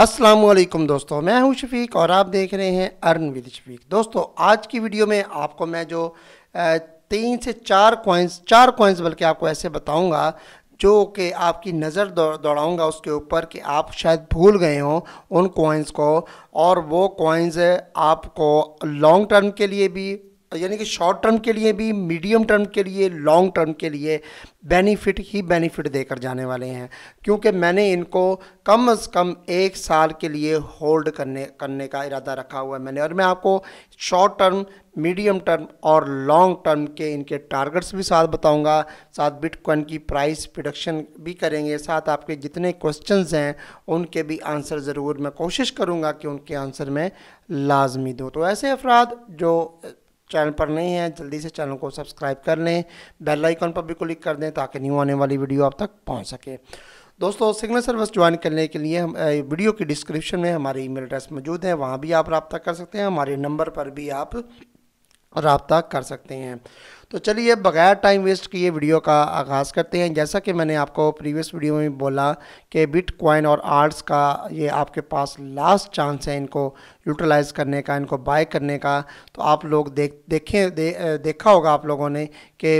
असलम दोस्तों मैं हूं शफीक और आप देख रहे हैं अर्न विद शफीक दोस्तों आज की वीडियो में आपको मैं जो तीन से चार कॉइन्स चार कॉइन्स बल्कि आपको ऐसे बताऊंगा जो कि आपकी नज़र दौड़ाऊंगा उसके ऊपर कि आप शायद भूल गए हों उन कॉइन्स को और वो कॉइन्स आपको लॉन्ग टर्म के लिए भी यानी कि शॉर्ट टर्म के लिए भी मीडियम टर्म के लिए लॉन्ग टर्म के लिए बेनिफिट ही बेनिफिट देकर जाने वाले हैं क्योंकि मैंने इनको कम से कम एक साल के लिए होल्ड करने करने का इरादा रखा हुआ है मैंने और मैं आपको शॉर्ट टर्म मीडियम टर्म और लॉन्ग टर्म के इनके टारगेट्स भी साथ बताऊंगा साथ बिटकॉइन की प्राइस प्रोडक्शन भी करेंगे साथ आपके जितने क्वेश्चंस हैं उनके भी आंसर ज़रूर मैं कोशिश करूंगा कि उनके आंसर में लाजमी दूँ तो ऐसे अफराद जो चैनल पर नहीं है जल्दी से चैनल को सब्सक्राइब कर लें बेल आइकन पर भी क्लिक कर दें ताकि न्यू आने वाली वीडियो आप तक पहुंच सके दोस्तों सिग्नल सर्विस ज्वाइन करने के लिए हम वीडियो की डिस्क्रिप्शन में हमारे ईमेल एड्रेस मौजूद है वहाँ भी आप रबता कर सकते हैं हमारे नंबर पर भी आप रबता कर सकते हैं तो चलिए बगैर टाइम वेस्ट किए वीडियो का आगाज़ करते हैं जैसा कि मैंने आपको प्रीवियस वीडियो में बोला कि बिटकॉइन और आर्ट्स का ये आपके पास लास्ट चांस है इनको यूटिलाइज़ करने का इनको बाय करने का तो आप लोग देख देखें दे, देखा होगा आप लोगों ने कि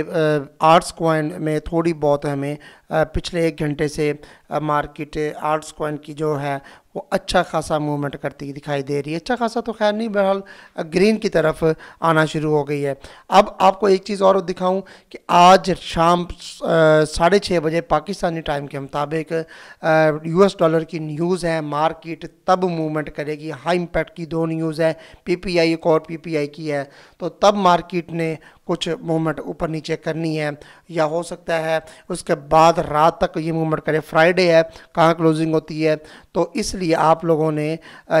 आर्ट्स कॉइन में थोड़ी बहुत हमें पिछले एक घंटे से मार्केट आर्ट्स कॉइन की जो है वो अच्छा खासा मूवमेंट करती दिखाई दे रही है अच्छा खासा तो खैर नहीं बहरहाल ग्रीन की तरफ आना शुरू हो गई है अब आपको एक चीज़ चीज़ और दिखाऊं कि आज शाम साढ़े छः बजे पाकिस्तानी टाइम के मुताबिक यूएस डॉलर की न्यूज़ है मार्केट तब मूवमेंट करेगी हाई इंपैक्ट की दो न्यूज़ है पीपीआई एक और पीपीआई की है तो तब मार्केट ने कुछ मूवमेंट ऊपर नीचे करनी है या हो सकता है उसके बाद रात तक ये मूवमेंट करें फ्राइडे है कहाँ क्लोजिंग होती है तो इसलिए आप लोगों ने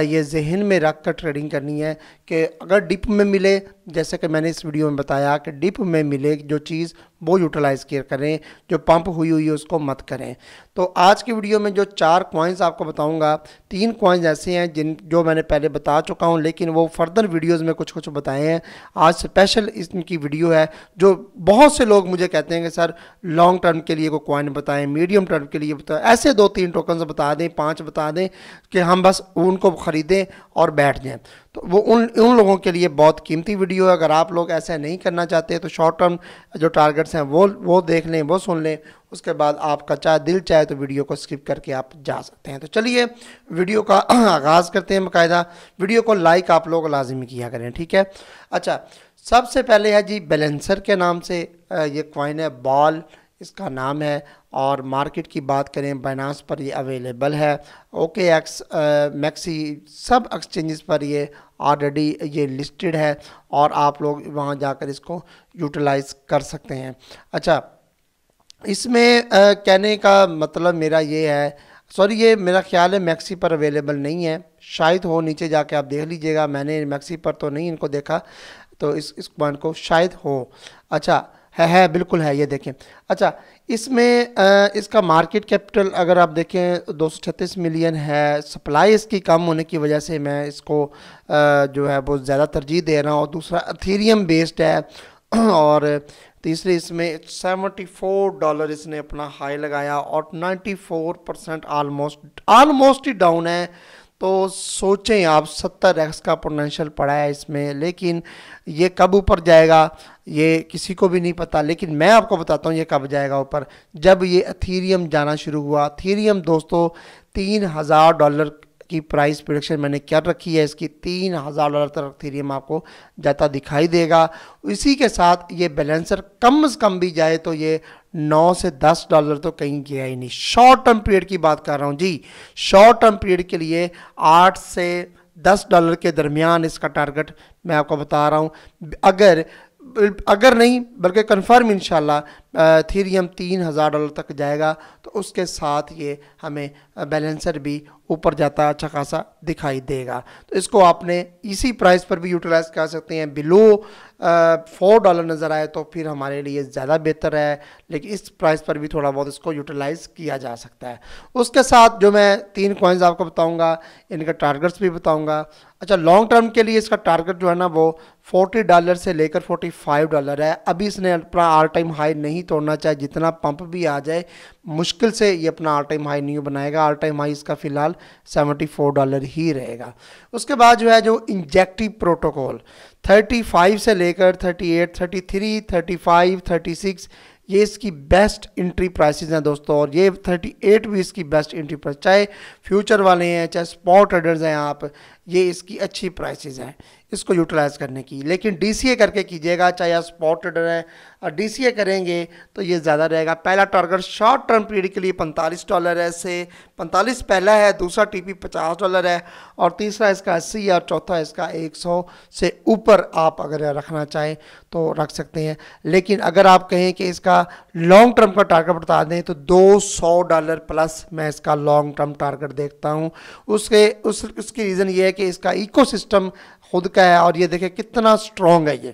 ये जहन में रख कर ट्रेडिंग करनी है कि अगर डिप में मिले जैसे कि मैंने इस वीडियो में बताया कि डिप में मिले जो चीज़ वो यूटिलाइज़ करें जो पंप हुई हुई है उसको मत करें तो आज की वीडियो में जो चार क्वाइंस आपको बताऊंगा तीन क्वाइंस ऐसे हैं जिन जो मैंने पहले बता चुका हूं लेकिन वो फर्दर वीडियोस में कुछ कुछ बताए हैं आज स्पेशल इनकी वीडियो वीडियो है जो बहुत से लोग मुझे कहते हैं कि सर लॉन्ग टर्म के लिए कोई कॉइन बताएं मीडियम टर्म के लिए बताएं ऐसे दो तीन टोकन बता दें पाँच बता दें कि हम बस उनको ख़रीदें और बैठ जाएं तो वो उन उन लोगों के लिए बहुत कीमती वीडियो है अगर आप लोग ऐसा नहीं करना चाहते तो शॉर्ट टर्म जो टारगेट्स हैं वो वो देख लें वो सुन लें उसके बाद आपका चाहे दिल चाहे तो वीडियो को स्किप करके आप जा सकते हैं तो चलिए वीडियो का आगाज़ करते हैं बाकायदा वीडियो को लाइक आप लोग लाजमी किया करें ठीक है अच्छा सबसे पहले है जी बैलेंसर के नाम से ये क्वाइन है बॉल इसका नाम है और मार्केट की बात करें बाइनास पर ये अवेलेबल है ओके एक्स मैक्सी सब एक्सचेंजेस पर ये ऑलरेडी ये लिस्टेड है और आप लोग वहाँ जाकर इसको यूटिलाइज कर सकते हैं अच्छा इसमें कहने का मतलब मेरा ये है सॉरी ये मेरा ख्याल है मैक्सी पर अवेलेबल नहीं है शायद हो नीचे जाके आप देख लीजिएगा मैंने मैक्सी पर तो नहीं इनको देखा तो इस इस कुमान को शायद हो अच्छा है है बिल्कुल है ये देखें अच्छा इसमें इसका मार्केट कैपिटल अगर आप देखें दो मिलियन है सप्लाई इसकी कम होने की वजह से मैं इसको जो है वो ज़्यादा तरजीह दे रहा हूँ दूसरा अथीरियम बेस्ड है और तीसरी इसमें 74 डॉलर इसने अपना हाई लगाया और 94 परसेंट आलमोस्ट आलमोस्ट ही डाउन है तो सोचें आप सत्तर एक्स का पोटेंशियल पड़ा है इसमें लेकिन ये कब ऊपर जाएगा ये किसी को भी नहीं पता लेकिन मैं आपको बताता हूँ ये कब जाएगा ऊपर जब ये अथीरियम जाना शुरू हुआ अथीरियम दोस्तों तीन हज़ार डॉलर इसकी प्राइस प्रोडक्शन मैंने क्या रखी है इसकी तीन हज़ार डॉलर तक थीरियम आपको जाता दिखाई देगा इसी के साथ ये बैलेंसर कम से कम भी जाए तो ये नौ से दस डॉलर तो कहीं गया ही नहीं शॉर्ट टर्म पीरियड की बात कर रहा हूँ जी शॉर्ट टर्म पीरियड के लिए आठ से दस डॉलर के दरमियान इसका टारगेट मैं आपको बता रहा हूँ अगर अगर नहीं बल्कि कंफर्म इन थीरियम तीन हज़ार डॉलर तक जाएगा तो उसके साथ ये हमें बैलेंसर भी ऊपर जाता अच्छा खासा दिखाई देगा तो इसको आपने इसी प्राइस पर भी यूटिलाइज कर सकते हैं बिलो फोर डॉलर नज़र आए तो फिर हमारे लिए ज़्यादा बेहतर है लेकिन इस प्राइस पर भी थोड़ा बहुत इसको यूटिलाइज़ किया जा सकता है उसके साथ जो मैं तीन कॉइन्स आपको बताऊँगा इनके टारगेट्स भी बताऊँगा अच्छा लॉन्ग टर्म के लिए इसका टारगेट जो है ना वो 40 डॉलर से लेकर 45 डॉलर है अभी इसने अपना आल टाइम हाई नहीं तोड़ना चाहे जितना पंप भी आ जाए मुश्किल से ये अपना आल टाइम हाई न्यू बनाएगा आल टाइम हाई इसका फिलहाल 74 डॉलर ही रहेगा उसके बाद जो है जो इंजेक्टिव प्रोटोकॉल 35 से लेकर 38, 33, 35, 36 ये इसकी बेस्ट इंट्री प्राइसेस हैं दोस्तों और ये 38 भी इसकी बेस्ट इंट्री प्राइस चाहे फ्यूचर वाले हैं चाहे स्पॉट ट्रेडर्स हैं आप ये इसकी अच्छी प्राइसेस हैं इसको यूटिलाइज़ करने की लेकिन डी करके कीजिएगा चाहे आप स्पॉटेड रहें और डी करेंगे तो ये ज़्यादा रहेगा पहला टारगेट शॉर्ट टर्म पीरियड के लिए पैंतालीस डॉलर है से पैंतालीस पहला है दूसरा टी पी पचास डॉलर है और तीसरा इसका अस्सी और चौथा इसका एक सौ से ऊपर आप अगर रखना चाहें तो रख सकते हैं लेकिन अगर आप कहें कि इसका लॉन्ग टर्म का टारगेट बता दें तो दो सौ डॉलर प्लस मैं इसका लॉन्ग टर्म टारगेट देखता हूँ उसके उस, उसकी रीज़न ये है कि इसका इको खुद का है और ये देखें कितना स्ट्रॉन्ग है ये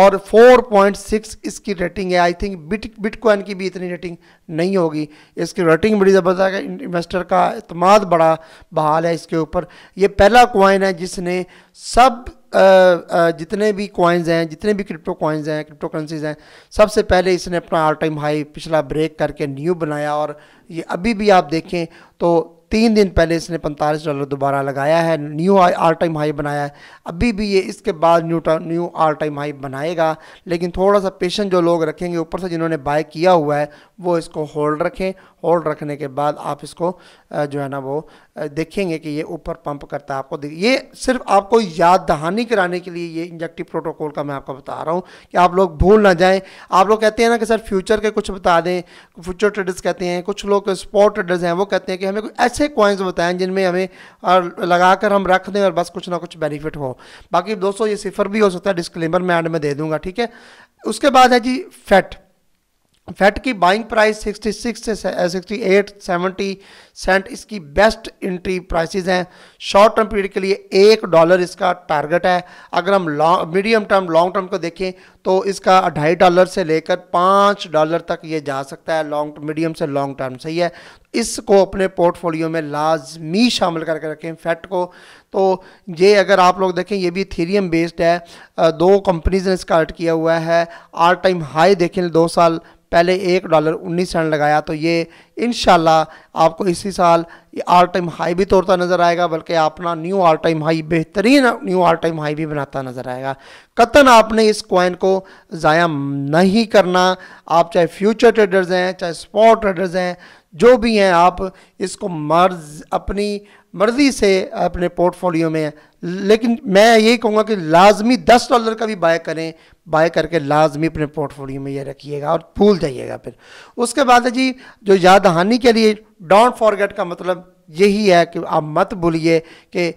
और 4.6 इसकी रेटिंग है आई थिंक बिट बिटकॉइन की भी इतनी रेटिंग नहीं होगी इसकी रेटिंग बड़ी ज़बरदस्त है इन्वेस्टर का अतमाद बड़ा बहाल है इसके ऊपर ये पहला कॉइन है जिसने सब जितने भी कॉइन्स हैं जितने भी क्रिप्टो कॉइन्स हैं क्रिप्टो करेंसीज हैं सबसे पहले इसने अपना ऑल टाइम हाई पिछला ब्रेक करके न्यू बनाया और ये अभी भी आप देखें तो तीन दिन पहले इसने पैंतालीस डॉलर दोबारा लगाया है न्यू आर टाइम हाई बनाया है अभी भी ये इसके बाद new new all time high बनाएगा लेकिन थोड़ा सा पेशेंट जो लोग रखेंगे ऊपर से जिन्होंने बाय किया हुआ है वो इसको होल्ड रखें होल्ड रखने के बाद आप इसको जो है ना वो देखेंगे कि ये ऊपर पंप करता है आपको ये सिर्फ आपको याद दहानी कराने के लिए ये इंजेक्टिव प्रोटोकॉल का मैं आपको बता रहा हूँ कि आप लोग भूल ना जाएं आप लोग कहते हैं ना कि सर फ्यूचर के कुछ बता दें फ्यूचर ट्रेडर्स कहते हैं कुछ लोग स्पॉट ट्रेडर्स हैं वो कहते हैं कि हमें कुछ ऐसे कॉइन्स बताएं जिनमें हमें लगा कर हम रख दें और बस कुछ ना कुछ बेनिफिट हो बाकी दोस्तों ये सिफर भी हो सकता है डिस्क्लेमर मैं एंड में दे दूँगा ठीक है उसके बाद है जी फैट फैट की बाइंग प्राइस 66 से 68 70 सेंट इसकी बेस्ट इंट्री प्राइसेस हैं शॉर्ट टर्म पीरियड के लिए एक डॉलर इसका टारगेट है अगर हम long medium term long term को देखें तो इसका ढाई डॉलर से लेकर पाँच डॉलर तक ये जा सकता है लॉन्ग मीडियम से लॉन्ग टर्म सही है इसको अपने पोर्टफोलियो में लाजमी शामिल करके रखें फैट को तो ये अगर आप लोग देखें ये भी थीरियम बेस्ड है दो कंपनीज ने इसका अर्ट किया हुआ है आर टाइम हाई देखें दो साल पहले एक डॉलर उन्नीस सेंट लगाया तो ये इन आपको इसी साल आल टाइम हाई भी तोड़ता नज़र आएगा बल्कि अपना न्यू आल टाइम हाई बेहतरीन न्यू आल टाइम हाई भी बनाता नज़र आएगा कतन आपने इस कॉइन को ज़ाया नहीं करना आप चाहे फ्यूचर ट्रेडर्स हैं चाहे स्पॉट ट्रेडर्स हैं जो भी हैं आप इसको मर्ज अपनी मर्ज़ी से अपने पोर्टफोलियो में लेकिन मैं यही कहूँगा कि लाजमी दस डॉलर का भी बाय करें बाय करके लाजमी अपने पोर्टफोलियो में ये रखिएगा और भूल जाइएगा फिर उसके बाद जी जो याद हानि के लिए डोंट फॉरगेट का मतलब यही है कि आप मत भूलिए कि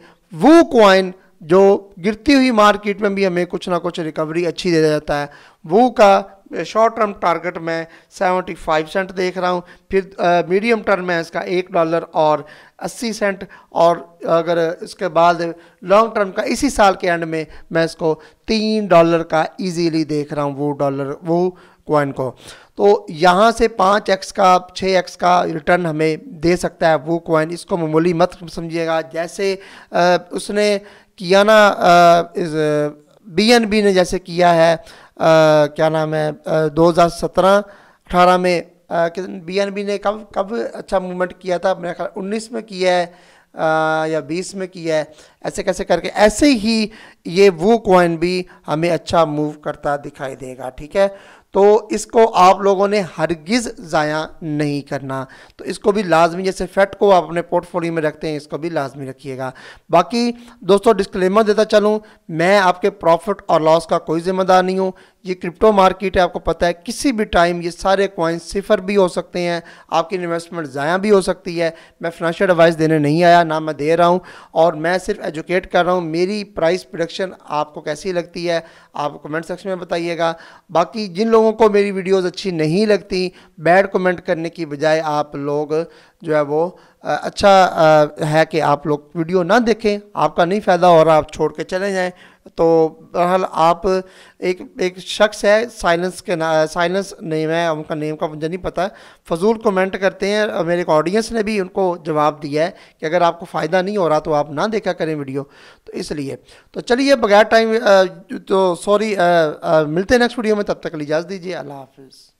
वो कॉइन जो गिरती हुई मार्केट में भी हमें कुछ ना कुछ रिकवरी अच्छी दे जाता है वो का शॉर्ट टर्म टारगेट में फाइव सेंट देख रहा हूँ फिर मीडियम टर्म में इसका एक डॉलर और अस्सी सेंट और अगर इसके बाद लॉन्ग टर्म का इसी साल के एंड में मैं इसको तीन डॉलर का इजीली देख रहा हूँ वो डॉलर वो कॉइन को तो यहाँ से पाँच एक्स का छः एक्स का रिटर्न हमें दे सकता है वो क्वाइन इसको मामूली मत समझिएगा जैसे आ, उसने किया एन बीएनबी ने जैसे किया है आ, क्या नाम है दो हज़ार सत्रह अठारह में बीएनबी ने कब कब अच्छा मूवमेंट किया था मेरा ख्याल उन्नीस में किया है आ, या बीस में किया है ऐसे कैसे करके ऐसे ही ये वो कॉइन भी हमें अच्छा मूव करता दिखाई देगा ठीक है तो इसको आप लोगों ने हरगिज़ ज़ाया नहीं करना तो इसको भी लाजमी जैसे फैट को आप अपने पोर्टफोलियो में रखते हैं इसको भी लाजमी रखिएगा बाकी दोस्तों डिस्क्लेमर देता चलूँ मैं आपके प्रॉफिट और लॉस का कोई ज़िम्मेदार नहीं हूँ ये क्रिप्टो मार्केट है आपको पता है किसी भी टाइम ये सारे कॉइन्स सिफर भी हो सकते हैं आपकी इन्वेस्टमेंट ज़ाया भी हो सकती है मैं फिनंशियल एडवाइस देने नहीं आया ना मैं दे रहा हूँ और मैं सिर्फ एजुकेट कर रहा हूँ मेरी प्राइस प्रोडक्शन आपको कैसी लगती है आप कमेंट सेक्शन में बताइएगा बाकी जिन लोगों को मेरी वीडियोज़ अच्छी नहीं लगती बैड कमेंट करने की बजाय आप लोग जो है वो अच्छा है कि आप लोग वीडियो ना देखें आपका नहीं फ़ायदा हो रहा आप छोड़ के चले जाएँ तो बहरहाल आप एक एक शख्स है साइलेंस के ना साइलेंस नेम है उनका नेम का मुझे नहीं पता फजूल कमेंट करते हैं मेरे एक ऑडियंस ने भी उनको जवाब दिया है कि अगर आपको फ़ायदा नहीं हो रहा तो आप ना देखा करें वीडियो तो इसलिए तो चलिए बगैर टाइम तो सॉरी मिलते हैं नेक्स्ट वीडियो में तब तक इजाज़ दीजिए अल्लाह हाफिज़